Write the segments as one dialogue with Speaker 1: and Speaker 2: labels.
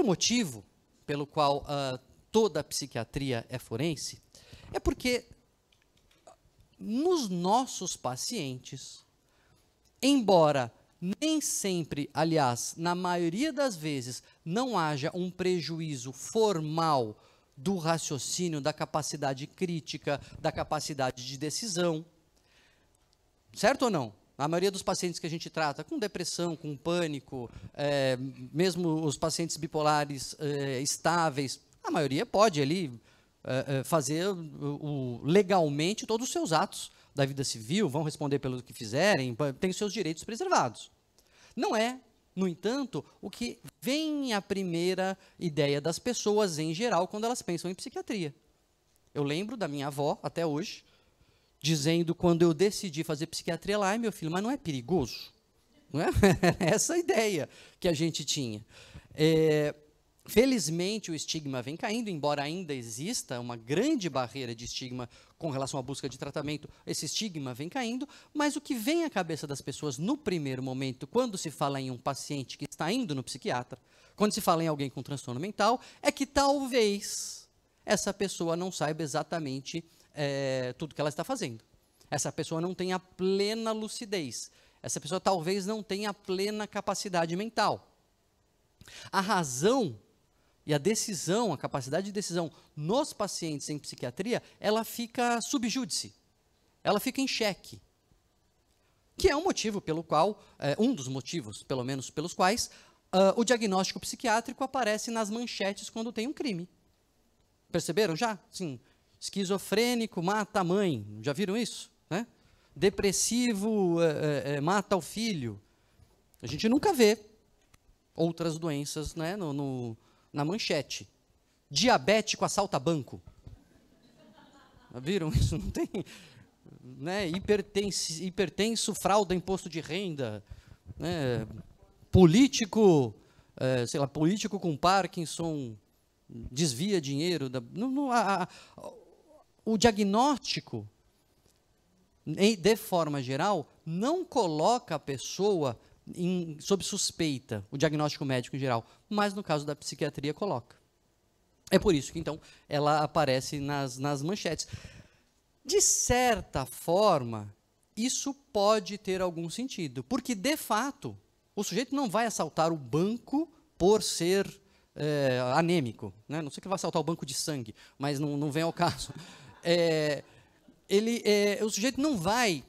Speaker 1: primeiro motivo pelo qual uh, toda a psiquiatria é forense é porque nos nossos pacientes, embora nem sempre, aliás, na maioria das vezes, não haja um prejuízo formal do raciocínio, da capacidade crítica, da capacidade de decisão. Certo ou não? A maioria dos pacientes que a gente trata com depressão, com pânico, é, mesmo os pacientes bipolares é, estáveis, a maioria pode ali é, é fazer o, legalmente todos os seus atos da vida civil, vão responder pelo que fizerem, têm seus direitos preservados. Não é, no entanto, o que vem a primeira ideia das pessoas em geral quando elas pensam em psiquiatria. Eu lembro da minha avó, até hoje, dizendo quando eu decidi fazer psiquiatria lá, meu filho, mas não é perigoso? Não é? é essa ideia que a gente tinha. É, felizmente o estigma vem caindo, embora ainda exista uma grande barreira de estigma com relação à busca de tratamento, esse estigma vem caindo, mas o que vem à cabeça das pessoas no primeiro momento, quando se fala em um paciente que está indo no psiquiatra, quando se fala em alguém com transtorno mental, é que talvez essa pessoa não saiba exatamente é, tudo que ela está fazendo. Essa pessoa não tem a plena lucidez. Essa pessoa talvez não tenha a plena capacidade mental. A razão e a decisão, a capacidade de decisão nos pacientes em psiquiatria, ela fica subjúdice. Ela fica em xeque que é um motivo pelo qual, é, um dos motivos, pelo menos pelos quais, uh, o diagnóstico psiquiátrico aparece nas manchetes quando tem um crime. Perceberam já? Sim, Esquizofrênico mata a mãe, já viram isso? Né? Depressivo é, é, é, mata o filho. A gente nunca vê outras doenças né, no, no, na manchete. Diabético assalta banco. Já viram isso? Não tem. Né, hipertenso, hipertenso frauda imposto de renda. Né, político, é, sei lá, político com Parkinson desvia dinheiro. Da, não, não, a, a, o diagnóstico, de forma geral, não coloca a pessoa em, sob suspeita, o diagnóstico médico em geral, mas no caso da psiquiatria coloca. É por isso que, então, ela aparece nas, nas manchetes. De certa forma, isso pode ter algum sentido, porque, de fato, o sujeito não vai assaltar o banco por ser é, anêmico. Né? Não sei que vai assaltar o banco de sangue, mas não, não vem ao caso é, ele, é, o sujeito não vai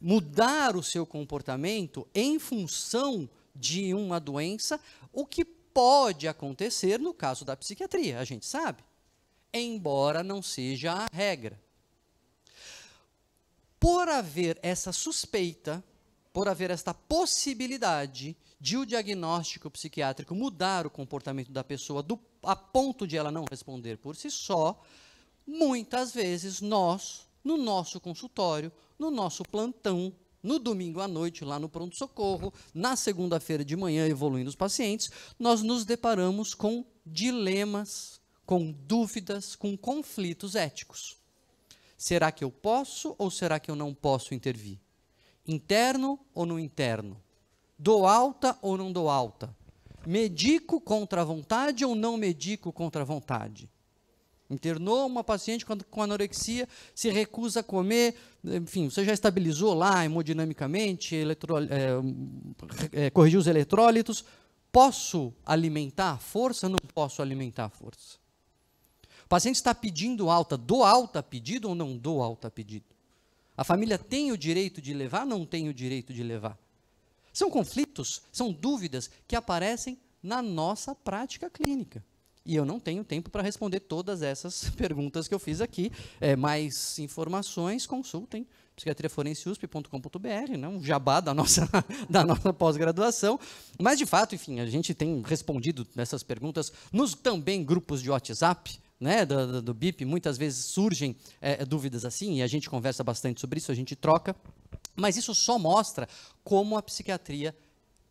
Speaker 1: mudar o seu comportamento em função de uma doença, o que pode acontecer no caso da psiquiatria, a gente sabe, embora não seja a regra. Por haver essa suspeita, por haver esta possibilidade de o diagnóstico psiquiátrico mudar o comportamento da pessoa do, a ponto de ela não responder por si só, Muitas vezes nós, no nosso consultório, no nosso plantão, no domingo à noite, lá no pronto-socorro, na segunda-feira de manhã, evoluindo os pacientes, nós nos deparamos com dilemas, com dúvidas, com conflitos éticos. Será que eu posso ou será que eu não posso intervir? Interno ou não interno? Dou alta ou não dou alta? Medico contra a vontade ou não medico contra a vontade? internou uma paciente com anorexia, se recusa a comer, enfim, você já estabilizou lá hemodinamicamente, eletro, é, é, corrigiu os eletrólitos. Posso alimentar a força? Não posso alimentar a força. O paciente está pedindo alta, dou alta pedido ou não dou alta pedido? A família tem o direito de levar, não tem o direito de levar? São conflitos, são dúvidas que aparecem na nossa prática clínica. E eu não tenho tempo para responder todas essas perguntas que eu fiz aqui. É, mais informações, consultem psiquiatriaforenseusp.com.br, né, um jabá da nossa, da nossa pós-graduação. Mas, de fato, enfim, a gente tem respondido essas perguntas nos também grupos de WhatsApp, né, do, do, BIP, muitas vezes surgem é, é, dúvidas assim, e a gente conversa bastante sobre isso, a gente troca, mas isso só mostra como a psiquiatria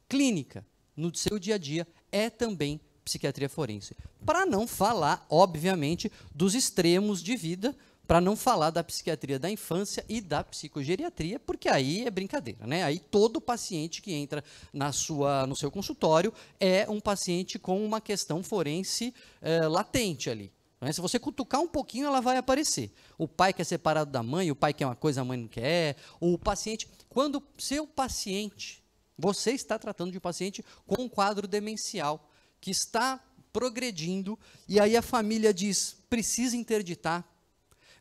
Speaker 1: clínica, no seu dia a dia, é também psiquiatria forense. Para não falar, obviamente, dos extremos de vida, para não falar da psiquiatria da infância e da psicogeriatria, porque aí é brincadeira, né? Aí todo paciente que entra na sua, no seu consultório é um paciente com uma questão forense é, latente ali. Né? Se você cutucar um pouquinho, ela vai aparecer. O pai quer é separado da mãe, o pai quer é uma coisa, a mãe não quer. O paciente, quando seu paciente, você está tratando de um paciente com um quadro demencial que está progredindo, e aí a família diz: precisa interditar.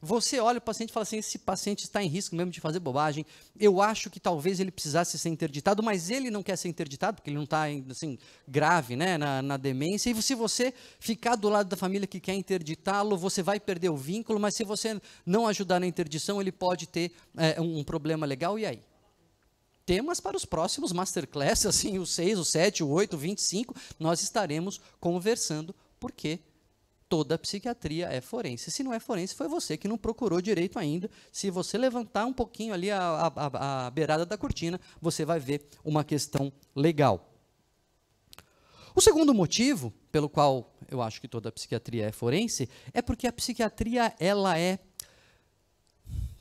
Speaker 1: Você olha o paciente e fala assim: esse paciente está em risco mesmo de fazer bobagem. Eu acho que talvez ele precisasse ser interditado, mas ele não quer ser interditado, porque ele não está assim, grave né, na, na demência. E se você ficar do lado da família que quer interditá-lo, você vai perder o vínculo, mas se você não ajudar na interdição, ele pode ter é, um problema legal. E aí? temas para os próximos Masterclass, assim, o 6, o 7, o 8, o 25, nós estaremos conversando, porque toda psiquiatria é forense. Se não é forense, foi você que não procurou direito ainda. Se você levantar um pouquinho ali a, a, a beirada da cortina, você vai ver uma questão legal. O segundo motivo pelo qual eu acho que toda psiquiatria é forense é porque a psiquiatria ela é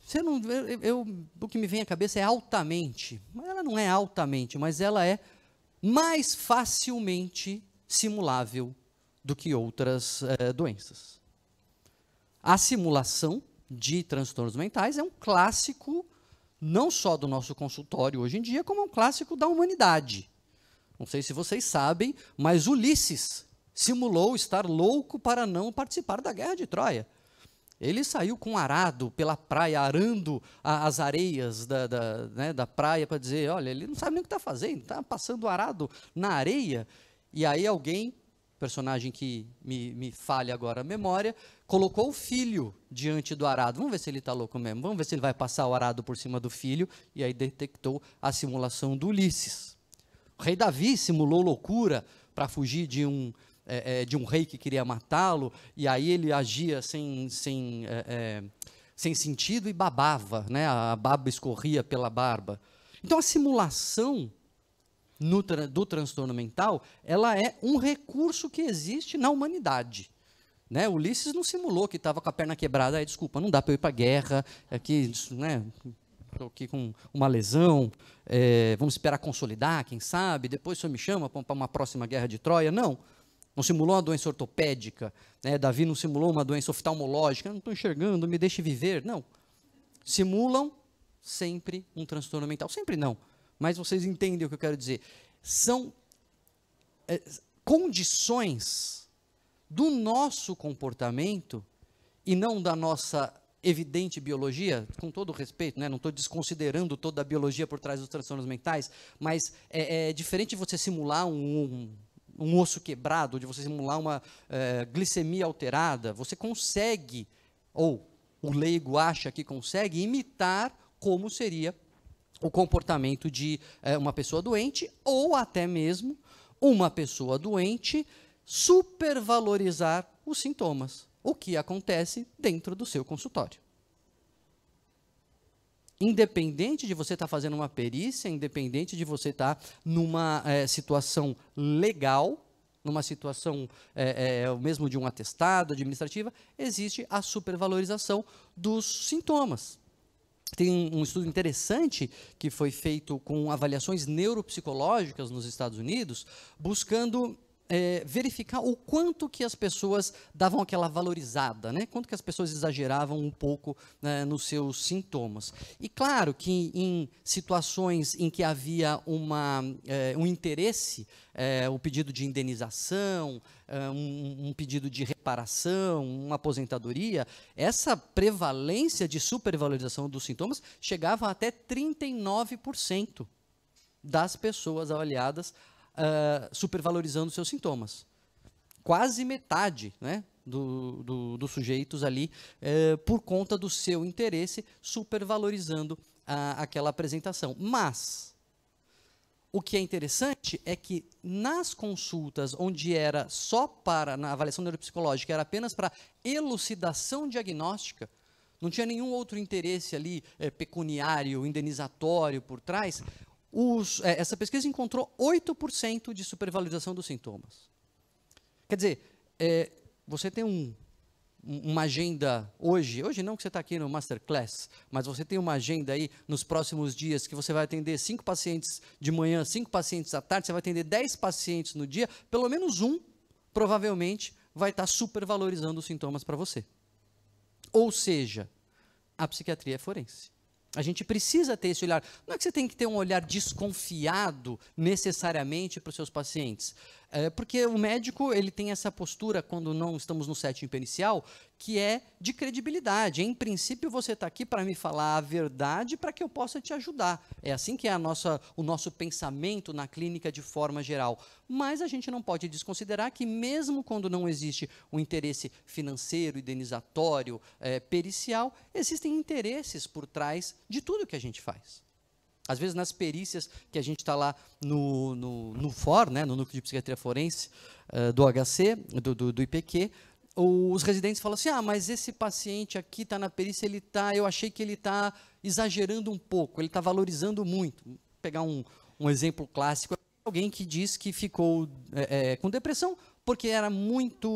Speaker 1: você não, eu, eu, o que me vem à cabeça é altamente. Mas ela não é altamente, mas ela é mais facilmente simulável do que outras é, doenças. A simulação de transtornos mentais é um clássico não só do nosso consultório hoje em dia, como é um clássico da humanidade. Não sei se vocês sabem, mas Ulisses simulou estar louco para não participar da guerra de Troia. Ele saiu com um arado pela praia, arando a, as areias da, da, né, da praia para dizer: olha, ele não sabe nem o que está fazendo, está passando arado na areia. E aí alguém, personagem que me, me falha agora a memória, colocou o filho diante do arado. Vamos ver se ele está louco mesmo, vamos ver se ele vai passar o arado por cima do filho. E aí detectou a simulação do Ulisses. O rei Davi simulou loucura para fugir de um é, é, de um rei que queria matá-lo, e aí ele agia sem, sem, é, é sem sentido e babava, né? a baba escorria pela barba. Então a simulação do transtorno mental, ela é um recurso que existe na humanidade. Né? Ulisses não simulou que estava com a perna quebrada, aí, desculpa, não dá para eu ir para a guerra, aqui, é né? estou aqui com uma lesão, é, vamos esperar consolidar, quem sabe, depois o senhor me chama para uma próxima guerra de Troia. Não, não simulou uma doença ortopédica, né? Davi não simulou uma doença oftalmológica, não estou enxergando, me deixe viver. Não. Simulam sempre um transtorno mental. Sempre não. Mas vocês entendem o que eu quero dizer. São é, condições do nosso comportamento e não da nossa evidente biologia, com todo respeito, né? não estou desconsiderando toda a biologia por trás dos transtornos mentais, mas é, é diferente você simular um, um um osso quebrado, de você simular uma é, glicemia alterada, você consegue, ou o leigo acha que consegue, imitar como seria o comportamento de é, uma pessoa doente, ou até mesmo uma pessoa doente supervalorizar os sintomas, o que acontece dentro do seu consultório independente de você estar tá fazendo uma perícia, independente de você estar tá numa é, situação legal, numa situação é, é, mesmo de um atestado administrativa, existe a supervalorização dos sintomas. Tem um estudo interessante que foi feito com avaliações neuropsicológicas nos Estados Unidos, buscando é, verificar o quanto que as pessoas davam aquela valorizada, né? quanto que as pessoas exageravam um pouco né, nos seus sintomas. E claro que em situações em que havia uma, é, um interesse, é, o pedido de indenização, é, um, um, pedido de reparação, uma aposentadoria, essa prevalência de supervalorização dos sintomas chegava até 39% das pessoas avaliadas uh, supervalorizando seus sintomas. Quase metade né, do, do, dos sujeitos ali, uh, por conta do seu interesse, supervalorizando aquela apresentação. Mas, o que é interessante é que nas consultas onde era só para, na avaliação neuropsicológica, era apenas para elucidação diagnóstica, não tinha nenhum outro interesse ali é, pecuniário, indenizatório por trás, os, é, essa pesquisa encontrou 8% de supervalorização dos sintomas. Quer dizer, é, você tem um, uma agenda hoje, hoje não que você está aqui no Masterclass, mas você tem uma agenda aí nos próximos dias que você vai atender 5 pacientes de manhã, 5 pacientes à tarde, você vai atender 10 pacientes no dia, pelo menos um, provavelmente, vai estar tá supervalorizando os sintomas para você. Ou seja, a psiquiatria é forense. A gente precisa ter esse olhar. Não é que você tem que ter um olhar desconfiado necessariamente para os seus pacientes. É, porque o médico ele tem essa postura quando não estamos no setting pericial, que é de credibilidade. Em princípio, você está aqui para me falar a verdade para que eu possa te ajudar. É assim que é a nossa, o nosso pensamento na clínica de forma geral. Mas a gente não pode desconsiderar que, mesmo quando não existe um interesse financeiro, indenizatório, é, pericial, existem interesses por trás de tudo que a gente faz. Às vezes, nas perícias que a gente está lá no, no, no, FOR, né, no Núcleo de Psiquiatria Forense uh, do HC, do, do, do IPQ, os residentes falam assim: ah, mas esse paciente aqui está na perícia, ele tá, eu achei que ele está exagerando um pouco, ele está valorizando muito. Vou pegar um, um exemplo clássico: alguém que diz que ficou é, é, com depressão porque era muito,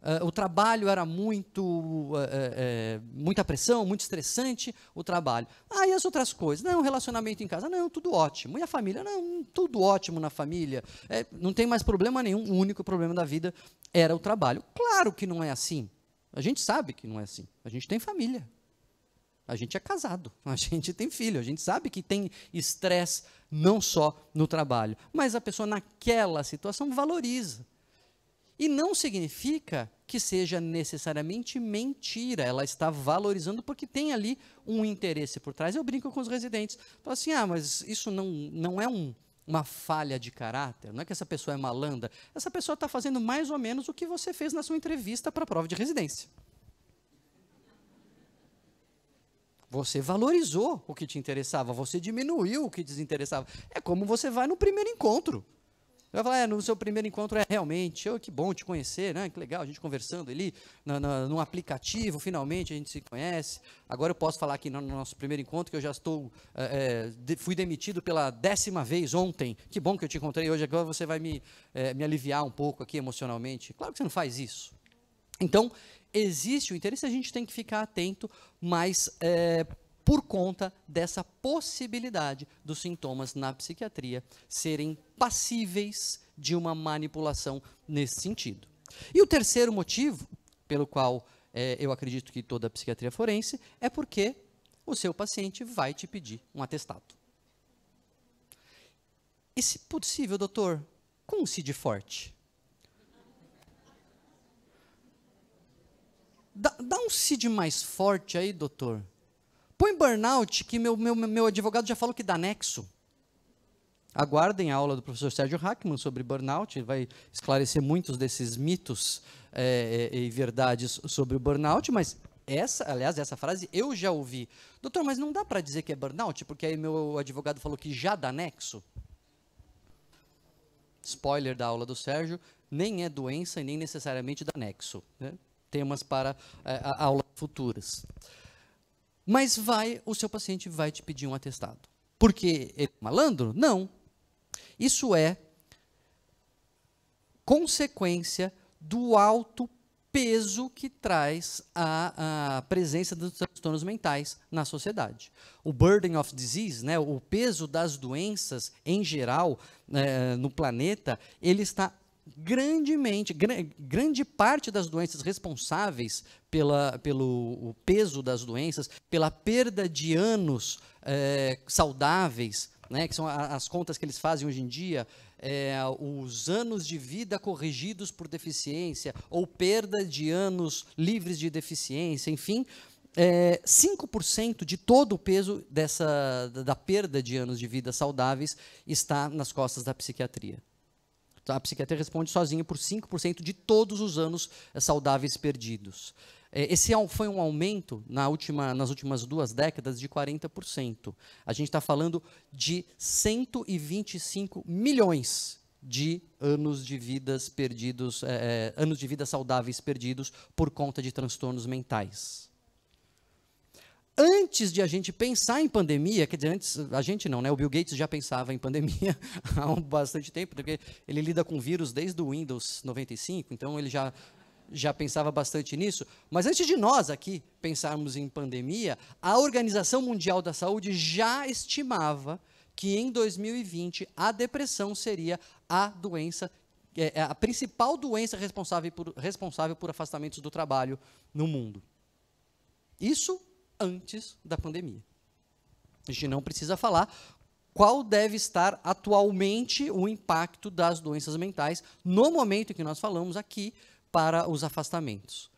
Speaker 1: uh, o trabalho era muito, uh, uh, muita pressão, muito estressante o trabalho. Ah, e as outras coisas? Não, relacionamento em casa, não, tudo ótimo. E a família? Não, tudo ótimo na família. É, não tem mais problema nenhum, o único problema da vida era o trabalho. Claro que não é assim. A gente sabe que não é assim. A gente tem família, a gente é casado, a gente tem filho, a gente sabe que tem estresse não só no trabalho, mas a pessoa naquela situação valoriza e não significa que seja necessariamente mentira, ela está valorizando porque tem ali um interesse por trás. Eu brinco com os residentes, falo assim, ah, mas isso não, não é um, uma falha de caráter, não é que essa pessoa é malanda, essa pessoa está fazendo mais ou menos o que você fez na sua entrevista para a prova de residência. Você valorizou o que te interessava, você diminuiu o que desinteressava. É como você vai no primeiro encontro. Você vai falar, é, no seu primeiro encontro é realmente, oh, que bom te conhecer, né? Que legal, a gente conversando ali na, na, num aplicativo, finalmente a gente se conhece. Agora eu posso falar aqui no, nosso primeiro encontro que eu já estou, é, de, fui demitido pela décima vez ontem. Que bom que eu te encontrei hoje, agora você vai me, é, me aliviar um pouco aqui emocionalmente. Claro que você não faz isso. Então, existe o interesse, a gente tem que ficar atento, mas é, por conta dessa possibilidade dos sintomas na psiquiatria serem passíveis de uma manipulação nesse sentido. E o terceiro motivo pelo qual é, eu acredito que toda a psiquiatria forense é porque o seu paciente vai te pedir um atestado. E se possível, doutor, com um CID forte? Dá, dá um CID mais forte aí, doutor. Põe burnout, que meu, meu, meu advogado já falou que dá nexo. Aguardem a aula do professor Sérgio Hackman sobre burnout, ele vai esclarecer muitos desses mitos é, é e verdades sobre o burnout, mas essa, aliás, essa frase eu já ouvi. Doutor, mas não dá para dizer que é burnout, porque aí meu advogado falou que já dá nexo. Spoiler da aula do Sérgio, nem é doença e nem necessariamente dá nexo. Né? Temas para é, aulas futuras. Mas vai, o seu paciente vai te pedir um atestado. Porque ele é malandro? Não. Isso é consequência do alto peso que traz a, a, presença dos transtornos mentais na sociedade. O burden of disease, né, o peso das doenças em geral é, no planeta, ele está grandemente, grande parte das doenças responsáveis pela, pelo peso das doenças, pela perda de anos é, saudáveis, né, que são as contas que eles fazem hoje em dia, é, os anos de vida corrigidos por deficiência ou perda de anos livres de deficiência, enfim, é, eh, 5% de todo o peso dessa, da perda de anos de vida saudáveis está nas costas da psiquiatria. A psiquiatria responde sozinha por 5% de todos os anos eh, saudáveis perdidos. Eh, esse foi um aumento na última, nas últimas duas décadas de 40%. A gente está falando de 125 milhões de anos de vidas perdidos, é, anos de vida saudáveis perdidos por conta de transtornos mentais antes de a gente pensar em pandemia, quer dizer, antes, a gente não, né? O Bill Gates já pensava em pandemia há um bastante tempo, porque ele lida com vírus desde o Windows 95, então ele já, já pensava bastante nisso. Mas antes de nós aqui pensarmos em pandemia, a Organização Mundial da Saúde já estimava que em 2020 a depressão seria a doença é, é a principal doença responsável por, responsável por afastamentos do trabalho no mundo. Isso antes da pandemia. A gente não precisa falar qual deve estar atualmente o impacto das doenças mentais no momento em que nós falamos aqui para os afastamentos.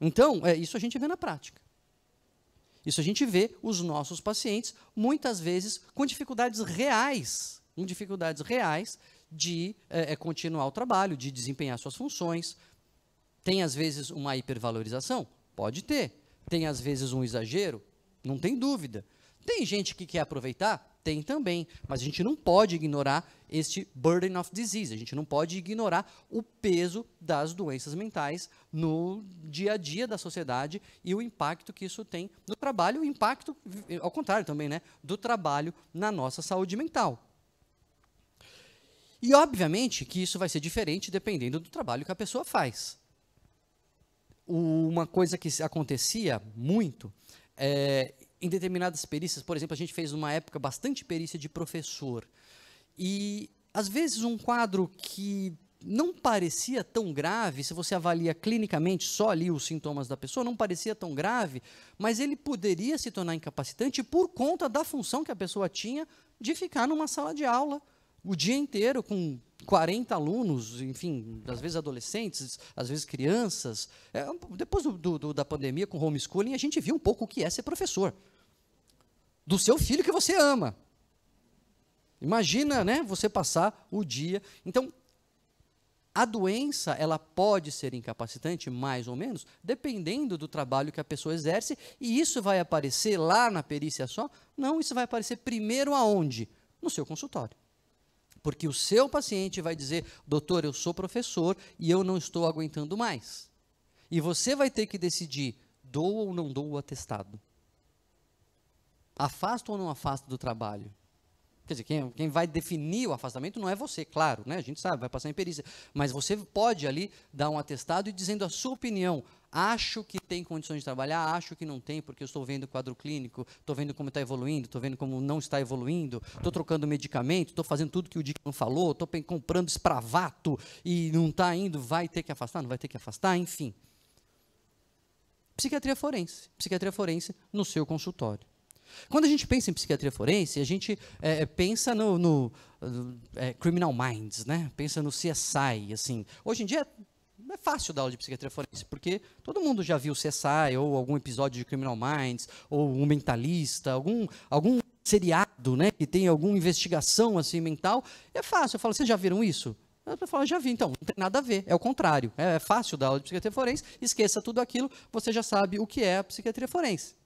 Speaker 1: Então, é, isso a gente vê na prática. Isso a gente vê os nossos pacientes, muitas vezes, com dificuldades reais, com dificuldades reais de é, é continuar o trabalho, de desempenhar suas funções. Tem, às vezes, uma hipervalorização? Pode ter. Tem às vezes um exagero? Não tem dúvida. Tem gente que quer aproveitar? Tem também. Mas a gente não pode ignorar este burden of disease. A gente não pode ignorar o peso das doenças mentais no dia a dia da sociedade e o impacto que isso tem no trabalho, o impacto, ao contrário também, né, do trabalho na nossa saúde mental. E obviamente que isso vai ser diferente dependendo do trabalho que a pessoa faz uma coisa que acontecia muito é, em determinadas perícias, por exemplo, a gente fez numa época bastante perícia de professor. E às vezes um quadro que não parecia tão grave, se você avalia clinicamente só ali os sintomas da pessoa, não parecia tão grave, mas ele poderia se tornar incapacitante por conta da função que a pessoa tinha de ficar numa sala de aula o dia inteiro com 40 alunos, enfim, às vezes adolescentes, às vezes crianças. É, depois do, do, da pandemia com homeschooling, a gente viu um pouco o que é ser professor. Do seu filho que você ama. Imagina, né, você passar o dia. Então, a doença, ela pode ser incapacitante, mais ou menos, dependendo do trabalho que a pessoa exerce, e isso vai aparecer lá na perícia só? Não, isso vai aparecer primeiro aonde? No seu consultório. Porque o seu paciente vai dizer: doutor, eu sou professor e eu não estou aguentando mais. E você vai ter que decidir: dou ou não dou o atestado? Afasto ou não afasto do trabalho? Quer dizer, quem, quem, vai definir o afastamento não é você, claro, né? A gente sabe, vai passar em perícia. Mas você pode ali dar um atestado e dizendo a sua opinião acho que tem condições de trabalhar, acho que não tem, porque eu estou vendo o quadro clínico, estou vendo como está evoluindo, estou vendo como não está evoluindo, estou trocando medicamento, estou fazendo tudo que o Dickman falou, estou comprando espravato e não está indo, vai ter que afastar, não vai ter que afastar, enfim. Psiquiatria forense, psiquiatria forense no seu consultório. Quando a gente pensa em psiquiatria forense, a gente é, pensa no, no é, criminal minds, né? Pensa no CSI, assim. Hoje em dia não é fácil dar aula de psiquiatria forense, porque todo mundo já viu CSI ou algum episódio de Criminal Minds, ou um mentalista, algum, algum seriado, né, que tem alguma investigação assim mental. É fácil. Eu falo, vocês já viram isso? Eu falo, já vi, então, não tem nada a ver, é o contrário. É, é fácil dar aula de psiquiatria forense, esqueça tudo aquilo, você já sabe o que é a psiquiatria forense.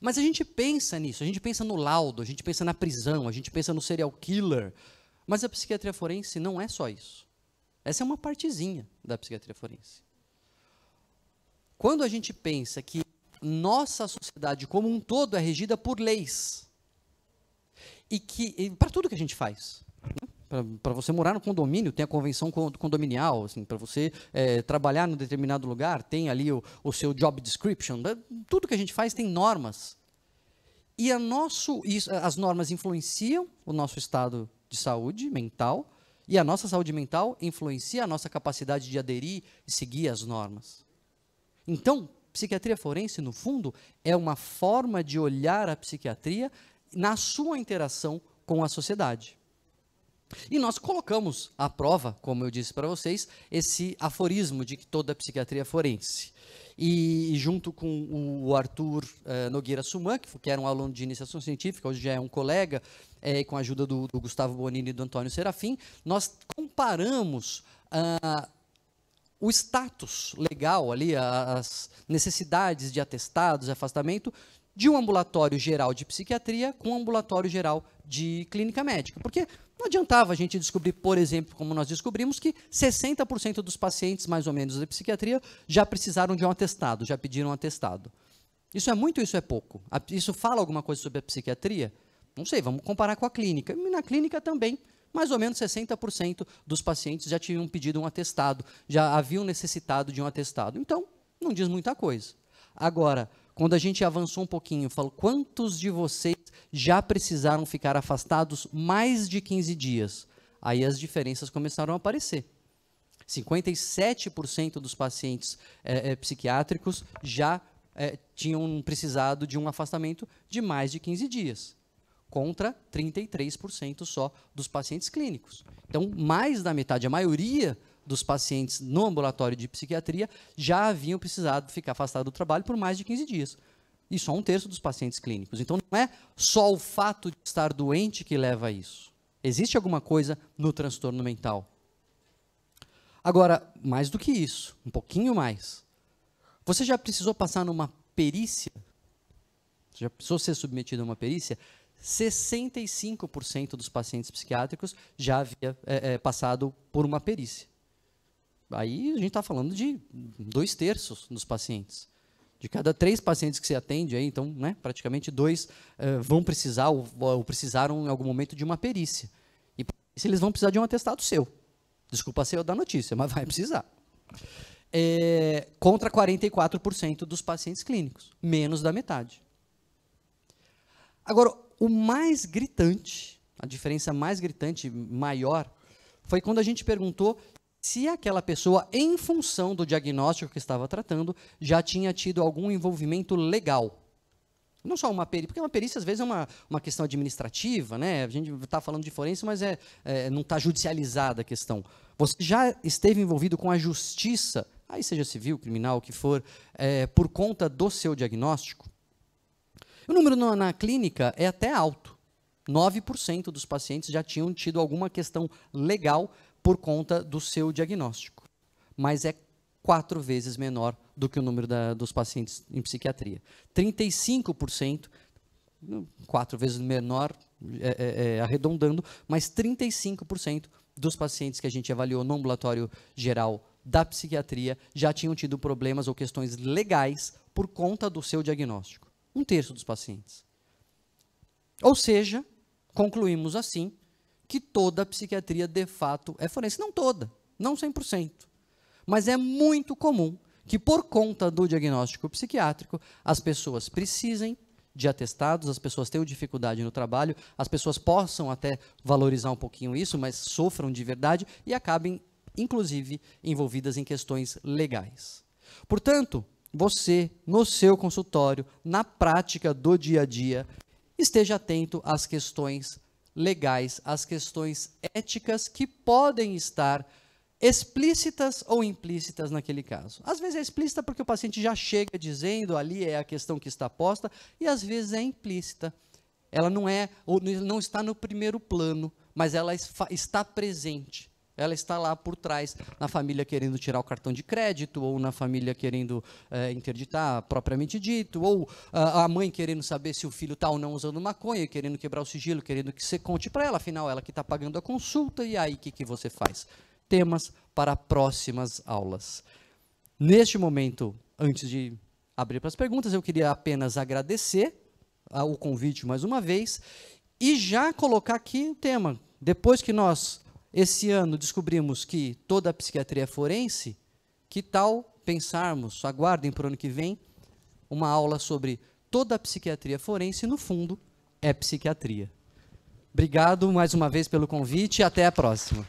Speaker 1: Mas a gente pensa nisso, a gente pensa no laudo, a gente pensa na prisão, a gente pensa no serial killer. Mas a psiquiatria forense não é só isso. Essa é uma partezinha da psiquiatria forense. Quando a gente pensa que nossa sociedade como um todo é regida por leis, e que para tudo que a gente faz, né? para você morar no condomínio, tem a convenção condominial, assim, para você é, trabalhar num determinado lugar, tem ali o, o seu job description, tudo que a gente faz tem normas. E, nosso, as normas influenciam o nosso estado de saúde mental, e a nossa saúde mental influencia a nossa capacidade de aderir e seguir as normas. Então, psiquiatria forense, no fundo, é uma forma de olhar a psiquiatria na sua interação com a sociedade. E nós colocamos à prova, como eu disse para vocês, esse aforismo de que toda a psiquiatria é forense. E, junto com o Arthur eh, Nogueira Suman, que, que era um aluno de iniciação científica, hoje já é um colega, é, com a ajuda do, do, Gustavo Bonini e do Antônio Serafim, nós comparamos ah, o status legal ali, as necessidades de atestados, afastamento, de um ambulatório geral de psiquiatria com um ambulatório geral de clínica médica. Porque não adiantava a gente descobrir, por exemplo, como nós descobrimos, que 60% dos pacientes, mais ou menos, de psiquiatria já precisaram de um atestado, já pediram um atestado. Isso é muito, isso é pouco. Isso fala alguma coisa sobre a psiquiatria? Não sei, vamos comparar com a clínica. E na clínica também, mais ou menos 60% dos pacientes já tinham pedido um atestado, já haviam necessitado de um atestado. Então, não diz muita coisa. Agora, quando a gente avançou um pouquinho, falo, quantos de vocês já precisaram ficar afastados mais de 15 dias? Aí as diferenças começaram a aparecer. 57% dos pacientes é, é, psiquiátricos já é, tinham precisado de um afastamento de mais de 15 dias contra 33% só dos pacientes clínicos. Então, mais da metade, a maioria dos pacientes no ambulatório de psiquiatria já haviam precisado ficar afastado do trabalho por mais de 15 dias. E só um terço dos pacientes clínicos. Então, não é só o fato de estar doente que leva a isso. Existe alguma coisa no transtorno mental. Agora, mais do que isso, um pouquinho mais. Você já precisou passar numa perícia? Já precisou ser submetido a uma perícia? 65% dos pacientes psiquiátricos já havia é, é, passado por uma perícia. Aí a gente está falando de dois terços dos pacientes. De cada três pacientes que você atende, aí, então, né, praticamente dois é, vão precisar ou, ou, precisaram em algum momento de uma perícia. E se eles vão precisar de um atestado seu. Desculpa se eu dar notícia, mas vai precisar. É, contra 44% dos pacientes clínicos, menos da metade. Agora, o mais gritante, a diferença mais gritante, maior, foi quando a gente perguntou se aquela pessoa, em função do diagnóstico que estava tratando, já tinha tido algum envolvimento legal. Não só uma perícia, porque uma perícia às vezes é uma, uma questão administrativa, né? A gente está falando de forense, mas é, é não está judicializada a questão. Você já esteve envolvido com a justiça, aí seja civil, criminal, o que for, é, por conta do seu diagnóstico? O número na, na clínica é até alto. 9% dos pacientes já tinham tido alguma questão legal por conta do seu diagnóstico. Mas é quatro vezes menor do que o número da, dos pacientes em psiquiatria. 35%, hum, quatro vezes menor, é, é, é arredondando, mas 35% dos pacientes que a gente avaliou no ambulatório geral da psiquiatria já tinham tido problemas ou questões legais por conta do seu diagnóstico. Um terço dos pacientes. Ou seja, concluímos assim que toda a psiquiatria de fato é forense. Não toda, não 100%. Mas é muito comum que, por conta do diagnóstico psiquiátrico, as pessoas precisem de atestados, as pessoas tenham dificuldade no trabalho, as pessoas possam até valorizar um pouquinho isso, mas sofram de verdade e acabem, inclusive, envolvidas em questões legais. Portanto, você, no seu consultório, na prática do dia a dia, esteja atento às questões legais, às questões éticas que podem estar explícitas ou implícitas naquele caso. Às vezes é explícita porque o paciente já chega dizendo ali é a questão que está posta, e às vezes é implícita. Ela não é ou não está no primeiro plano, mas ela está presente. Ela está lá por trás, na família querendo tirar o cartão de crédito, ou na família querendo é, interditar propriamente dito, ou a, ah, a mãe querendo saber se o filho está ou não usando maconha, querendo quebrar o sigilo, querendo que você conte para ela, afinal, ela que está pagando a consulta, e aí o que, que você faz? Temas para próximas aulas. Neste momento, antes de abrir para as perguntas, eu queria apenas agradecer ah, o convite mais uma vez e já colocar aqui o tema. Depois que nós esse ano descobrimos que toda a psiquiatria é forense. Que tal pensarmos, aguardem para o ano que vem, uma aula sobre toda a psiquiatria forense, no fundo, é psiquiatria. Obrigado mais uma vez pelo convite e até a próxima.